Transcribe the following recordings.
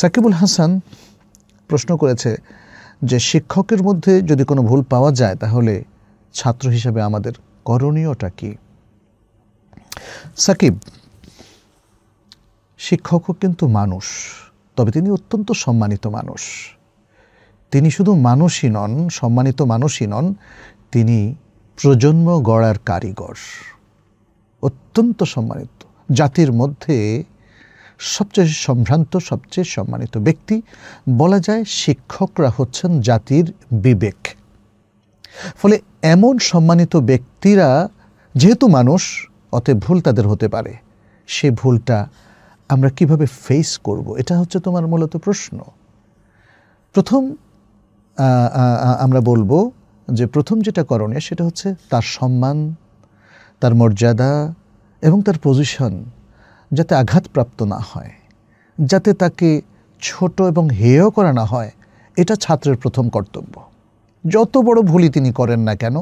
সাকিবুল হাসান প্রশ্ন করেছে যে শিক্ষকের মধ্যে যদি কোনো ভুল পাওয়া যায় তাহলে ছাত্র হিসাবে আমাদের করণীয়টা কি সাকিব শিক্ষকও কিন্তু মানুষ তবে তিনি অত্যন্ত সম্মানিত মানুষ তিনি শুধু মানুষই নন সম্মানিত মানুষই নন তিনি প্রজন্ম গড়ার কারিগর অত্যন্ত সম্মানিত জাতির মধ্যে সবচেয়ে সম্ভ্রান্ত সবচেয়ে সম্মানিত ব্যক্তি বলা যায় শিক্ষকরা হচ্ছেন জাতির বিবেক ফলে এমন সম্মানিত ব্যক্তিরা যেহেতু মানুষ অতএব ভুল তাদের হতে পারে সে ভুলটা আমরা কিভাবে ফেস করব এটা হচ্ছে তোমার মূলত প্রশ্ন প্রথম আমরা বলবো যে প্রথম যেটা করণীয় সেটা হচ্ছে তার সম্মান তার মর্যাদা এবং তার পজিশন যাতে আঘাতপ্রাপ্ত না হয় যাতে তাকে ছোট এবং হেয় করা না হয় এটা ছাত্রের প্রথম কর্তব্য যত বড় ভুলই তিনি করেন না কেন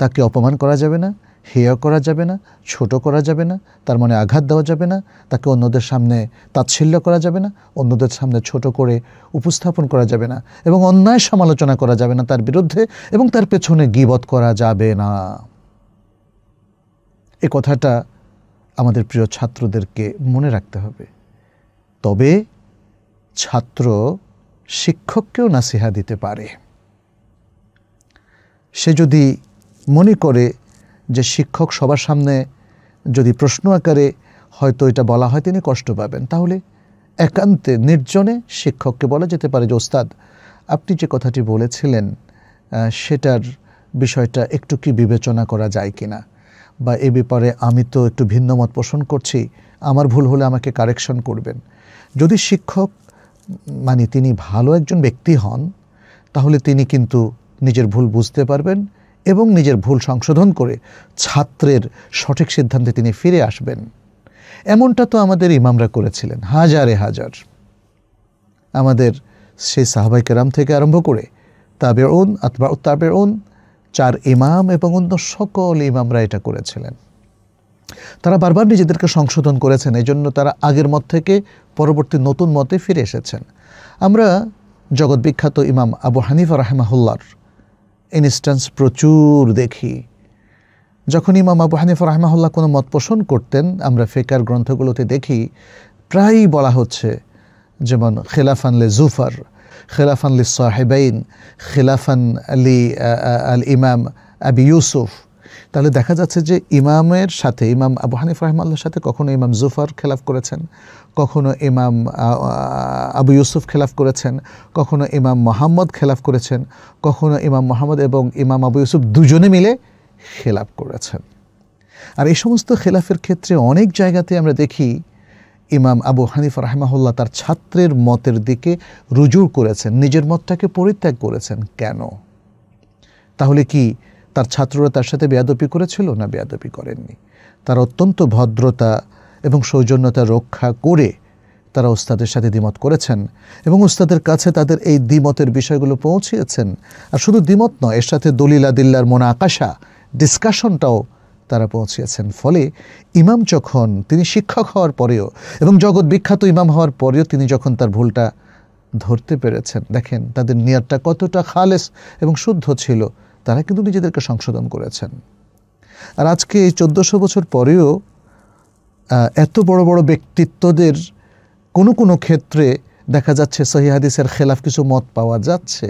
তাকে অপমান করা যাবে না হেয় করা যাবে না ছোট করা যাবে না তার মনে আঘাত দেওয়া যাবে না তাকে অন্যদের সামনে তাচ্ছিল্য করা যাবে না অন্যদের সামনে ছোট করে উপস্থাপন করা যাবে না এবং অন্যায় সমালোচনা করা যাবে না তার বিরুদ্ধে এবং তার পেছনে গিবত করা যাবে না এ কথাটা আমাদের প্রিয় ছাত্রদেরকে মনে রাখতে হবে তবে ছাত্র শিক্ষককেও নাসিহা দিতে পারে সে যদি মনে করে যে শিক্ষক সবার সামনে যদি প্রশ্ন আকারে হয়তো এটা বলা হয় তিনি কষ্ট পাবেন তাহলে একান্তে নির্জনে শিক্ষককে বলা যেতে পারে যে ওস্তাদ আপনি যে কথাটি বলেছিলেন সেটার বিষয়টা একটু কি বিবেচনা করা যায় কিনা বা এ ব্যাপারে আমি তো একটু ভিন্ন মত পোষণ করছি আমার ভুল হলে আমাকে কারেকশন করবেন যদি শিক্ষক মানে তিনি ভালো একজন ব্যক্তি হন তাহলে তিনি কিন্তু নিজের ভুল বুঝতে পারবেন এবং নিজের ভুল সংশোধন করে ছাত্রের সঠিক সিদ্ধান্তে তিনি ফিরে আসবেন এমনটা তো আমাদের ইমামরা করেছিলেন হাজারে হাজার আমাদের সেই সাহাবাই কেরাম থেকে আরম্ভ করে তাবের ওন অথবা তাবে ওন চার ইমাম এবং অন্য সকল ইমামরা এটা করেছিলেন তারা বারবার নিজেদেরকে সংশোধন করেছেন এই জন্য তারা আগের মত থেকে পরবর্তী নতুন মতে ফিরে এসেছেন আমরা জগৎ বিখ্যাত ইমাম আবু হানিফা রাহেমাহুল্লার ইনস্ট্যান্স প্রচুর দেখি যখন ইমাম আবু হানিফা রাহমাহুল্লাহ কোনো মত পোষণ করতেন আমরা ফেকার গ্রন্থগুলোতে দেখি প্রায়ই বলা হচ্ছে যেমন খেলাফানলে জুফার خلافا للصاحبين خلافا للإمام আবি ইউসুফ তাহলে দেখা যাচ্ছে যে ইমামের সাথে ইমাম আবু হানিফ রহমাল্লার সাথে কখনো ইমাম জুফার খেলাফ করেছেন কখনো ইমাম আবু ইউসুফ খেলাফ করেছেন কখনো ইমাম মোহাম্মদ খেলাফ করেছেন কখনো ইমাম মোহাম্মদ এবং ইমাম আবু ইউসুফ দুজনে মিলে খেলাফ করেছেন আর এই সমস্ত খেলাফের ক্ষেত্রে অনেক জায়গাতে আমরা দেখি ইমাম আবু হানিফ রাহমাহুল্লাহ তার ছাত্রের মতের দিকে রুজুর করেছেন নিজের মতটাকে পরিত্যাগ করেছেন কেন তাহলে কি তার ছাত্ররা তার সাথে বেয়াদপি করেছিল না বেয়াদপি করেননি তারা অত্যন্ত ভদ্রতা এবং সৌজন্যতা রক্ষা করে তারা ওস্তাদের সাথে দ্বিমত করেছেন এবং ওস্তাদের কাছে তাদের এই দ্বিমতের বিষয়গুলো পৌঁছিয়েছেন আর শুধু দ্বিমত নয় এর সাথে দলিলা দিল্লার মোনা আকাশা ডিসকাশনটাও তারা পৌঁছেছেন ফলে ইমাম যখন তিনি শিক্ষক হওয়ার পরেও এবং জগৎ বিখ্যাত ইমাম হওয়ার পরেও তিনি যখন তার ভুলটা ধরতে পেরেছেন দেখেন তাদের নিয়ারটা কতটা খালেস এবং শুদ্ধ ছিল তারা কিন্তু নিজেদেরকে সংশোধন করেছেন আর আজকে এই চোদ্দোশো বছর পরেও এত বড় বড় ব্যক্তিত্বদের কোনো কোনো ক্ষেত্রে দেখা যাচ্ছে সহিহাদিসের খেলাফ কিছু মত পাওয়া যাচ্ছে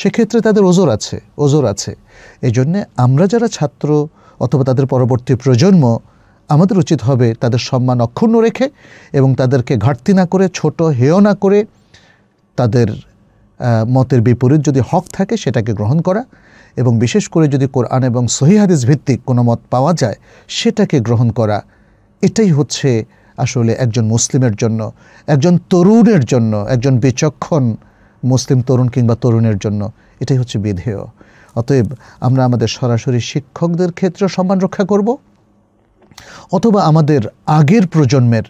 সেক্ষেত্রে তাদের ওজোর আছে ওজোর আছে এই জন্যে আমরা যারা ছাত্র অথবা তাদের পরবর্তী প্রজন্ম আমাদের উচিত হবে তাদের সম্মান অক্ষুণ্ণ রেখে এবং তাদেরকে ঘাটতি না করে ছোট হেয় না করে তাদের মতের বিপরীত যদি হক থাকে সেটাকে গ্রহণ করা এবং বিশেষ করে যদি কোরআন এবং সহিহাদিস ভিত্তিক কোনো মত পাওয়া যায় সেটাকে গ্রহণ করা এটাই হচ্ছে আসলে একজন মুসলিমের জন্য একজন তরুণের জন্য একজন বিচক্ষণ মুসলিম তরুণ কিংবা তরুণের জন্য এটাই হচ্ছে বিধেয় অতএব আমরা আমাদের সরাসরি শিক্ষকদের ক্ষেত্রে সম্মান রক্ষা করব অথবা আমাদের আগের প্রজন্মের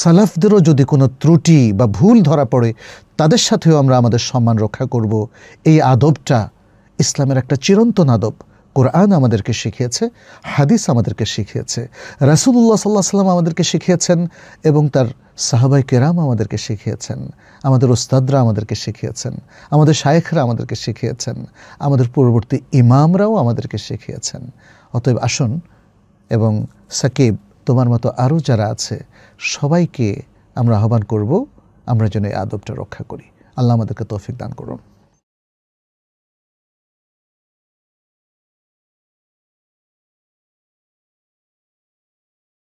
সালাফদেরও যদি কোনো ত্রুটি বা ভুল ধরা পড়ে তাদের সাথেও আমরা আমাদের সম্মান রক্ষা করব এই আদবটা ইসলামের একটা চিরন্তন আদব কোরআন আমাদেরকে শিখিয়েছে হাদিস আমাদেরকে শিখিয়েছে রাসুলুল্লাহ সাল্লাহ সাল্লাম আমাদেরকে শিখিয়েছেন এবং তার সাহাবাই কেরাম আমাদেরকে শিখিয়েছেন আমাদের ওস্তাদরা আমাদেরকে শিখিয়েছেন আমাদের শায়েখরা আমাদেরকে শিখিয়েছেন আমাদের পূর্ববর্তী ইমামরাও আমাদেরকে শিখিয়েছেন অতএব আসুন এবং সাকিব তোমার মতো আরও যারা আছে সবাইকে আমরা আহ্বান করব আমরা যেন এই আদবটা রক্ষা করি আল্লাহ আমাদেরকে তৌফিক দান করুন